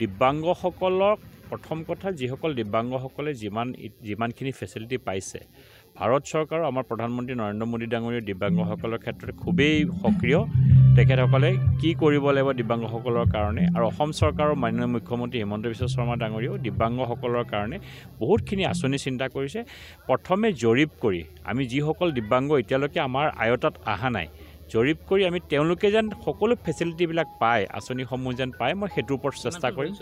দিব্যাংগসকলক প্ৰথম কথা যিসকল দিব্যাংগসকলে যিমান যিমানখিনি ফেচিলিটি পাইছে ভাৰত চৰকাৰৰ আমাৰ প্ৰধানমন্ত্ৰী নৰেন্দ্ৰ মোদী ডাঙৰীয়া দিব্যাংগসকলৰ ক্ষেত্ৰত খুবেই সক্ৰিয় তেখেতসকলে কি কৰিব লাগিব দিব্যাংগসকলৰ কাৰণে আৰু অসম চৰকাৰৰ মাননীয় মুখ্যমন্ত্ৰী হিমন্ত বিশ্ব শৰ্মা ডাঙৰীয়াও দিব্যাংগসকলৰ কাৰণে বহুতখিনি আঁচনি চিন্তা কৰিছে প্ৰথমে জৰীপ কৰি আমি যিসকল দিব্যাংগ এতিয়ালৈকে আমাৰ আয়তাত অহা নাই জৰীপ কৰি আমি তেওঁলোকে যেন সকলো ফেচিলিটিবিলাক পায় আঁচনিসমূহ যেন পায় মই সেইটোৰ ওপৰত চেষ্টা কৰিম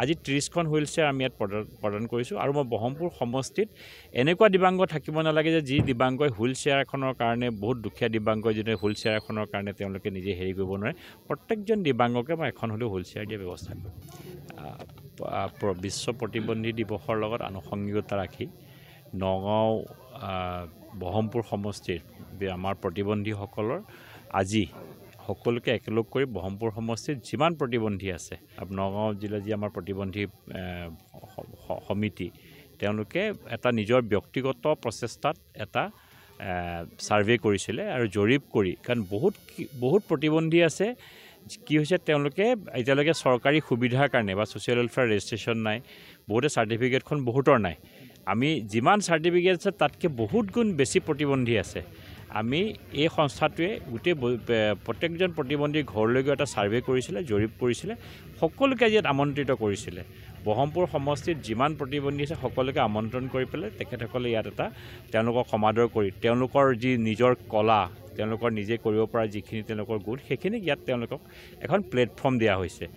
আজি ত্ৰিছখন হুইল চেয়াৰ আমি ইয়াত প্ৰদান প্ৰদান কৰিছোঁ আৰু মই ব্ৰহ্মপুৰ সমষ্টিত এনেকুৱা দিব্যাংগ থাকিব নালাগে যে যি দিব্যাংগই হুইল চেয়াৰ এখনৰ কাৰণে বহুত দুখীয়া দিব্যাংগই যদি হুইল চেয়াৰ এখনৰ কাৰণে তেওঁলোকে নিজে হেৰি কৰিব নোৱাৰে প্ৰত্যেকজন দিব্যাংগকে মই এখন হ'লেও হুইল চেয়াৰ দিয়া ব্যৱস্থা কৰিম বিশ্ব প্ৰতিবন্ধী দিৱসৰ লগত আনুষংগিকতা ৰাখি নগাঁও ব্ৰহ্মপুৰ সমষ্টিৰ আমাৰ প্ৰতিবন্ধীসকলৰ আজি সকলোকে একেলগ কৰি ব্ৰহ্মপুৰ সমষ্টিত যিমান প্ৰতিবন্ধী আছে নগাঁও জিলাৰ যি আমাৰ প্ৰতিবন্ধী সমিতি তেওঁলোকে এটা নিজৰ ব্যক্তিগত প্ৰচেষ্টাত এটা ছাৰ্ভে কৰিছিলে আৰু জৰীপ কৰি কাৰণ বহুত বহুত প্ৰতিবন্ধী আছে কি হৈছে তেওঁলোকে এতিয়ালৈকে চৰকাৰী সুবিধাৰ কাৰণে বা ছ'চিয়েল ৱেলফেয়াৰ ৰেজিষ্ট্ৰেশ্যন নাই বহুতে চাৰ্টিফিকেটখন বহুতৰ নাই আমি যিমান চাৰ্টিফিকেট আছে তাতকৈ বহুত গুণ বেছি প্ৰতিবন্ধী আছে আমি এই সংস্থাটোৱে গোটেই প্ৰত্যেকজন প্ৰতিবন্ধী ঘৰলৈ গৈ এটা ছাৰ্ভে কৰিছিলে জৰীপ কৰিছিলে সকলোকে আজি ইয়াত আমন্ত্ৰিত কৰিছিলে ব্ৰহ্মপুৰ সমষ্টিত যিমান প্ৰতিবন্ধী আছে সকলোকে আমন্ত্ৰণ কৰি পেলাই তেখেতসকলে ইয়াত এটা তেওঁলোকক সমাদৰ কৰি তেওঁলোকৰ যি নিজৰ কলা তেওঁলোকৰ নিজে কৰিব পৰা যিখিনি তেওঁলোকৰ গোট সেইখিনিক ইয়াত তেওঁলোকক এখন প্লেটফৰ্ম দিয়া হৈছে